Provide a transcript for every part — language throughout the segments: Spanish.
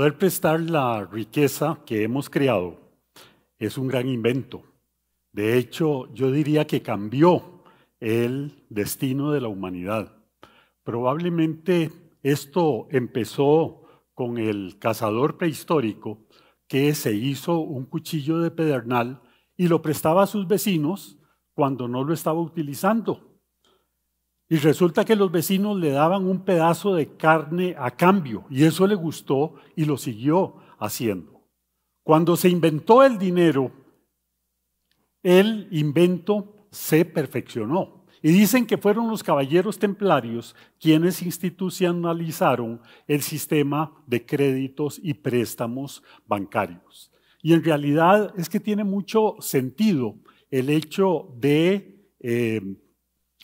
Poder prestar la riqueza que hemos creado es un gran invento. De hecho, yo diría que cambió el destino de la humanidad. Probablemente esto empezó con el cazador prehistórico que se hizo un cuchillo de pedernal y lo prestaba a sus vecinos cuando no lo estaba utilizando. Y resulta que los vecinos le daban un pedazo de carne a cambio y eso le gustó y lo siguió haciendo. Cuando se inventó el dinero, el invento se perfeccionó. Y dicen que fueron los caballeros templarios quienes institucionalizaron el sistema de créditos y préstamos bancarios. Y en realidad es que tiene mucho sentido el hecho de eh,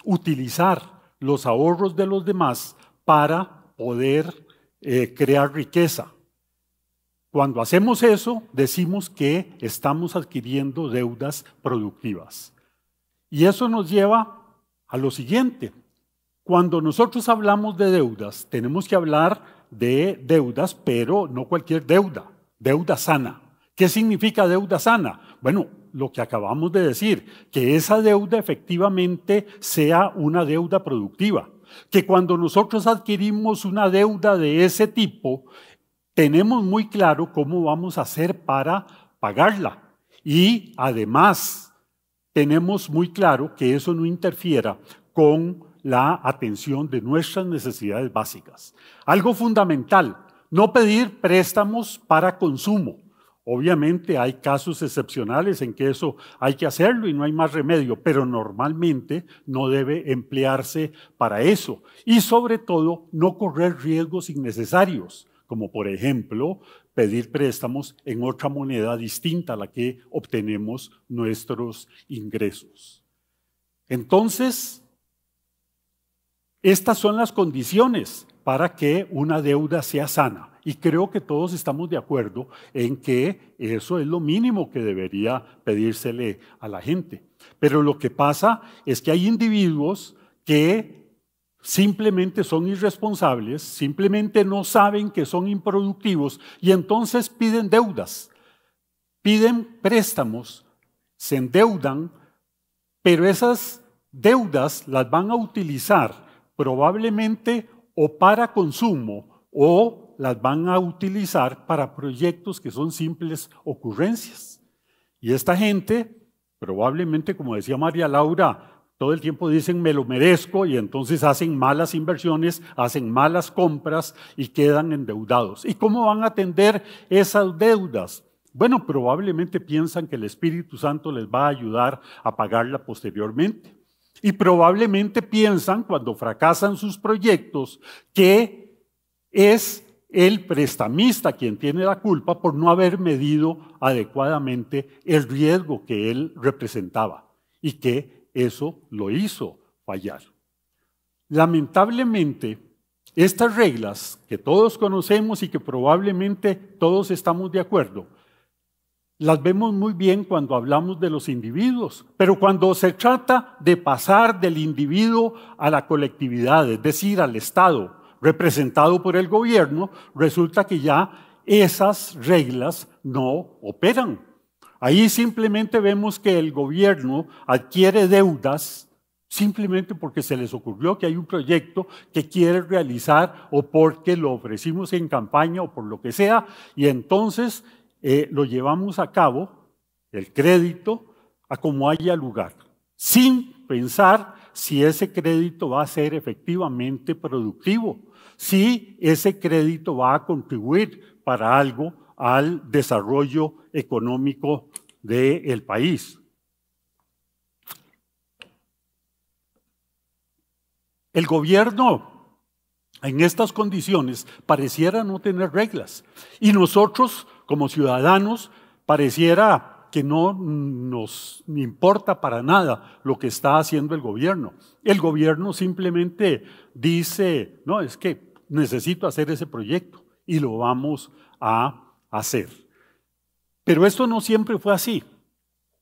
utilizar los ahorros de los demás para poder eh, crear riqueza. Cuando hacemos eso, decimos que estamos adquiriendo deudas productivas. Y eso nos lleva a lo siguiente. Cuando nosotros hablamos de deudas, tenemos que hablar de deudas, pero no cualquier deuda, deuda sana. ¿Qué significa deuda sana? Bueno, lo que acabamos de decir, que esa deuda efectivamente sea una deuda productiva, que cuando nosotros adquirimos una deuda de ese tipo, tenemos muy claro cómo vamos a hacer para pagarla. Y además, tenemos muy claro que eso no interfiera con la atención de nuestras necesidades básicas. Algo fundamental, no pedir préstamos para consumo Obviamente hay casos excepcionales en que eso hay que hacerlo y no hay más remedio, pero normalmente no debe emplearse para eso. Y sobre todo, no correr riesgos innecesarios, como por ejemplo pedir préstamos en otra moneda distinta a la que obtenemos nuestros ingresos. Entonces, estas son las condiciones para que una deuda sea sana. Y creo que todos estamos de acuerdo en que eso es lo mínimo que debería pedírsele a la gente. Pero lo que pasa es que hay individuos que simplemente son irresponsables, simplemente no saben que son improductivos y entonces piden deudas, piden préstamos, se endeudan, pero esas deudas las van a utilizar probablemente o para consumo o las van a utilizar para proyectos que son simples ocurrencias. Y esta gente, probablemente, como decía María Laura, todo el tiempo dicen me lo merezco y entonces hacen malas inversiones, hacen malas compras y quedan endeudados. ¿Y cómo van a atender esas deudas? Bueno, probablemente piensan que el Espíritu Santo les va a ayudar a pagarla posteriormente. Y probablemente piensan, cuando fracasan sus proyectos, que es el prestamista quien tiene la culpa por no haber medido adecuadamente el riesgo que él representaba y que eso lo hizo fallar. Lamentablemente, estas reglas que todos conocemos y que probablemente todos estamos de acuerdo, las vemos muy bien cuando hablamos de los individuos, pero cuando se trata de pasar del individuo a la colectividad, es decir, al Estado, representado por el gobierno, resulta que ya esas reglas no operan. Ahí simplemente vemos que el gobierno adquiere deudas simplemente porque se les ocurrió que hay un proyecto que quiere realizar o porque lo ofrecimos en campaña o por lo que sea, y entonces eh, lo llevamos a cabo, el crédito, a como haya lugar, sin pensar si ese crédito va a ser efectivamente productivo, si ese crédito va a contribuir para algo al desarrollo económico del país. El gobierno en estas condiciones pareciera no tener reglas y nosotros como ciudadanos pareciera que no nos importa para nada lo que está haciendo el gobierno. El gobierno simplemente dice, no, es que necesito hacer ese proyecto y lo vamos a hacer. Pero esto no siempre fue así.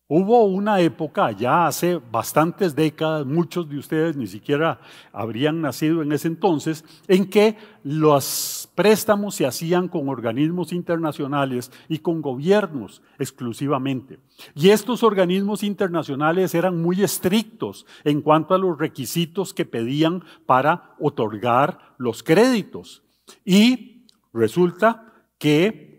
Hubo una época, ya hace bastantes décadas, muchos de ustedes ni siquiera habrían nacido en ese entonces, en que los préstamos se hacían con organismos internacionales y con gobiernos exclusivamente. Y estos organismos internacionales eran muy estrictos en cuanto a los requisitos que pedían para otorgar los créditos. Y resulta que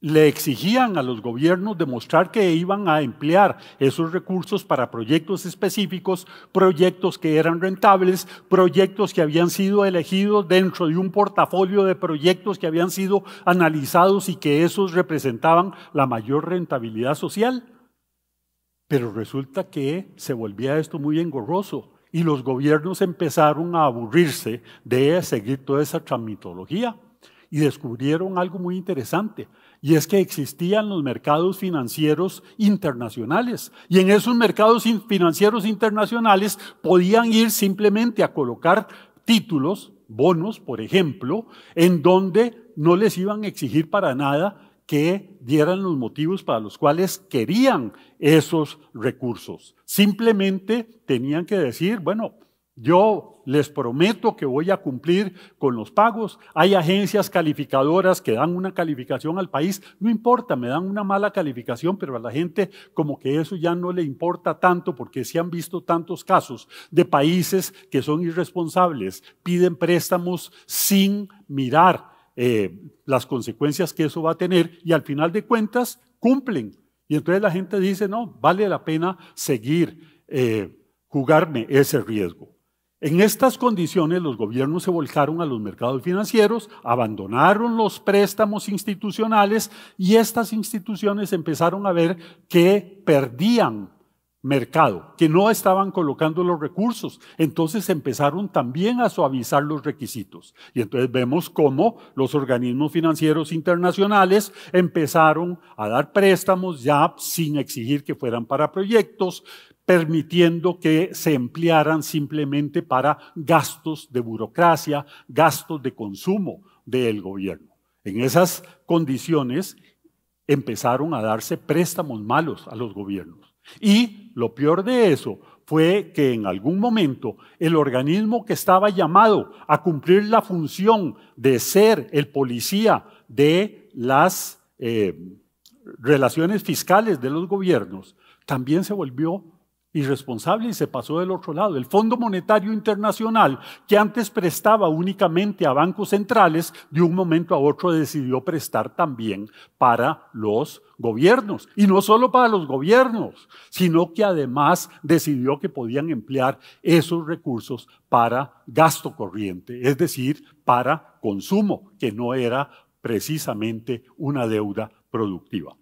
le exigían a los gobiernos demostrar que iban a emplear esos recursos para proyectos específicos, proyectos que eran rentables, proyectos que habían sido elegidos dentro de un portafolio de proyectos que habían sido analizados y que esos representaban la mayor rentabilidad social. Pero resulta que se volvía esto muy engorroso y los gobiernos empezaron a aburrirse de seguir toda esa tramitología y descubrieron algo muy interesante. Y es que existían los mercados financieros internacionales. Y en esos mercados financieros internacionales podían ir simplemente a colocar títulos, bonos, por ejemplo, en donde no les iban a exigir para nada que dieran los motivos para los cuales querían esos recursos. Simplemente tenían que decir, bueno, yo les prometo que voy a cumplir con los pagos. Hay agencias calificadoras que dan una calificación al país. No importa, me dan una mala calificación, pero a la gente como que eso ya no le importa tanto porque se han visto tantos casos de países que son irresponsables, piden préstamos sin mirar eh, las consecuencias que eso va a tener y al final de cuentas cumplen. Y entonces la gente dice, no, vale la pena seguir. Eh, jugarme ese riesgo. En estas condiciones los gobiernos se volcaron a los mercados financieros, abandonaron los préstamos institucionales y estas instituciones empezaron a ver que perdían mercado, que no estaban colocando los recursos. Entonces empezaron también a suavizar los requisitos. Y entonces vemos cómo los organismos financieros internacionales empezaron a dar préstamos ya sin exigir que fueran para proyectos, permitiendo que se emplearan simplemente para gastos de burocracia, gastos de consumo del gobierno. En esas condiciones empezaron a darse préstamos malos a los gobiernos. Y lo peor de eso fue que en algún momento el organismo que estaba llamado a cumplir la función de ser el policía de las eh, relaciones fiscales de los gobiernos, también se volvió irresponsable y se pasó del otro lado. El Fondo Monetario Internacional, que antes prestaba únicamente a bancos centrales, de un momento a otro decidió prestar también para los gobiernos. Y no solo para los gobiernos, sino que además decidió que podían emplear esos recursos para gasto corriente, es decir, para consumo, que no era precisamente una deuda productiva.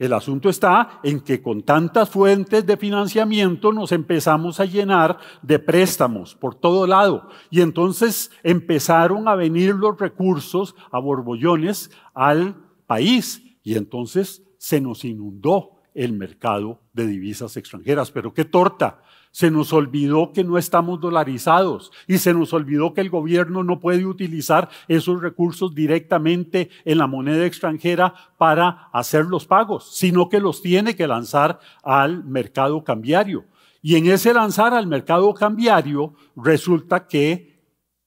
El asunto está en que con tantas fuentes de financiamiento nos empezamos a llenar de préstamos por todo lado. Y entonces empezaron a venir los recursos a borbollones al país. Y entonces se nos inundó el mercado de divisas extranjeras. Pero qué torta, se nos olvidó que no estamos dolarizados y se nos olvidó que el gobierno no puede utilizar esos recursos directamente en la moneda extranjera para hacer los pagos, sino que los tiene que lanzar al mercado cambiario. Y en ese lanzar al mercado cambiario resulta que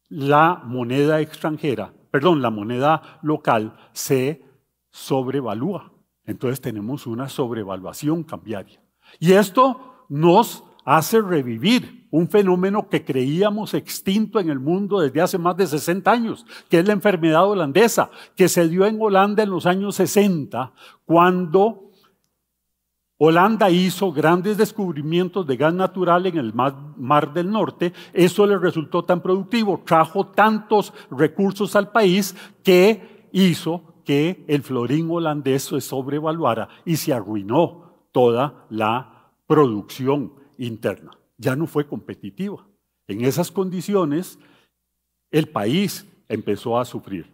la moneda extranjera, perdón, la moneda local se sobrevalúa. Entonces tenemos una sobrevaluación cambiaria. Y esto nos hace revivir un fenómeno que creíamos extinto en el mundo desde hace más de 60 años, que es la enfermedad holandesa, que se dio en Holanda en los años 60, cuando Holanda hizo grandes descubrimientos de gas natural en el mar, del Norte. Eso le resultó tan productivo, trajo tantos recursos al país que hizo que el florín holandés se sobrevaluara y se arruinó toda la producción interna. Ya no fue competitiva. En esas condiciones, el país empezó a sufrir.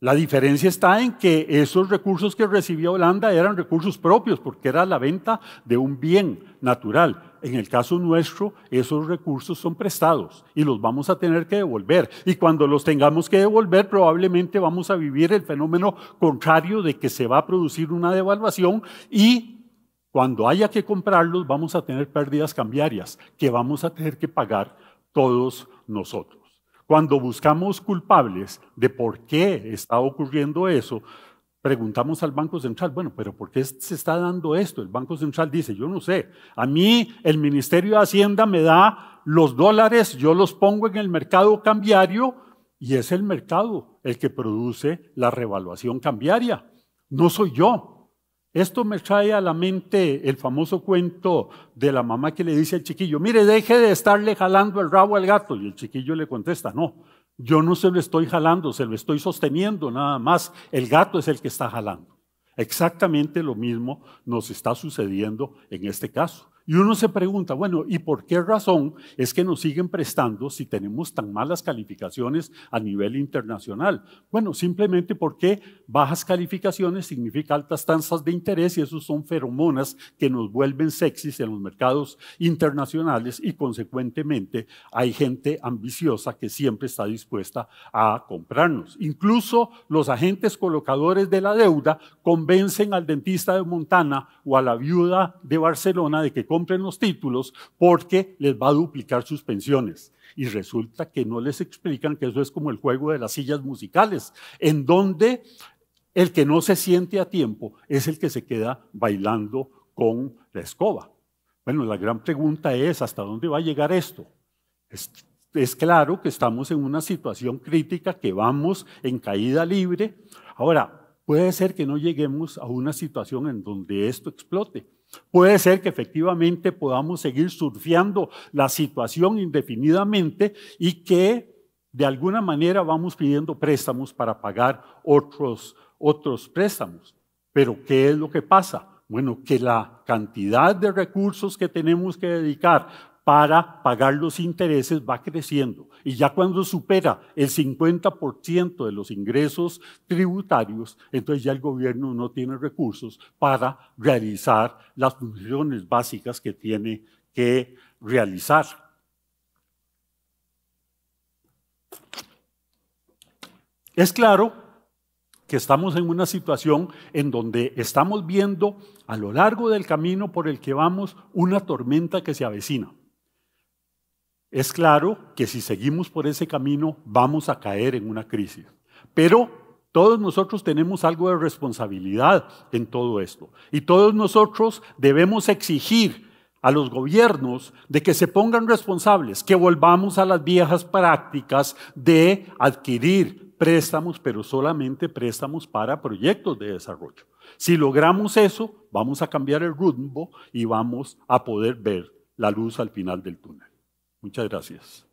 La diferencia está en que esos recursos que recibía Holanda eran recursos propios, porque era la venta de un bien natural. En el caso nuestro, esos recursos son prestados y los vamos a tener que devolver. Y cuando los tengamos que devolver, probablemente vamos a vivir el fenómeno contrario de que se va a producir una devaluación y cuando haya que comprarlos, vamos a tener pérdidas cambiarias que vamos a tener que pagar todos nosotros. Cuando buscamos culpables de por qué está ocurriendo eso, preguntamos al Banco Central, bueno, pero ¿por qué se está dando esto? El Banco Central dice, yo no sé, a mí el Ministerio de Hacienda me da los dólares, yo los pongo en el mercado cambiario y es el mercado el que produce la revaluación cambiaria, no soy yo. Esto me trae a la mente el famoso cuento de la mamá que le dice al chiquillo, mire, deje de estarle jalando el rabo al gato. Y el chiquillo le contesta, no, yo no se lo estoy jalando, se lo estoy sosteniendo nada más. El gato es el que está jalando. Exactamente lo mismo nos está sucediendo en este caso. Y uno se pregunta, bueno, ¿y por qué razón es que nos siguen prestando si tenemos tan malas calificaciones a nivel internacional? Bueno, simplemente porque bajas calificaciones significa altas tasas de interés y esos son feromonas que nos vuelven sexys en los mercados internacionales y consecuentemente hay gente ambiciosa que siempre está dispuesta a comprarnos. Incluso los agentes colocadores de la deuda convencen al dentista de Montana o a la viuda de Barcelona de que compren los títulos porque les va a duplicar sus pensiones. Y resulta que no les explican que eso es como el juego de las sillas musicales, en donde el que no se siente a tiempo es el que se queda bailando con la escoba. Bueno, la gran pregunta es, ¿hasta dónde va a llegar esto? Es, es, claro que estamos en una situación crítica, que vamos en caída libre. Ahora, puede ser que no lleguemos a una situación en donde esto explote. Puede ser que efectivamente podamos seguir surfeando la situación indefinidamente y que de alguna manera vamos pidiendo préstamos para pagar otros, otros préstamos. Pero ¿qué es lo que pasa? Bueno, que la cantidad de recursos que tenemos que dedicar para pagar los intereses va creciendo y ya cuando supera el 50% de los ingresos tributarios, entonces ya el gobierno no tiene recursos para realizar las funciones básicas que tiene que realizar. Es claro que estamos en una situación en donde estamos viendo a lo largo del camino por el que vamos una tormenta que se avecina es claro que si seguimos por ese camino vamos a caer en una crisis, pero todos nosotros tenemos algo de responsabilidad en todo esto y todos nosotros debemos exigir a los gobiernos de que se pongan responsables, que volvamos a las viejas prácticas de adquirir préstamos, pero solamente préstamos para proyectos de desarrollo. Si logramos eso, vamos a cambiar el rumbo y vamos a poder ver la luz al final del túnel. Muchas gracias.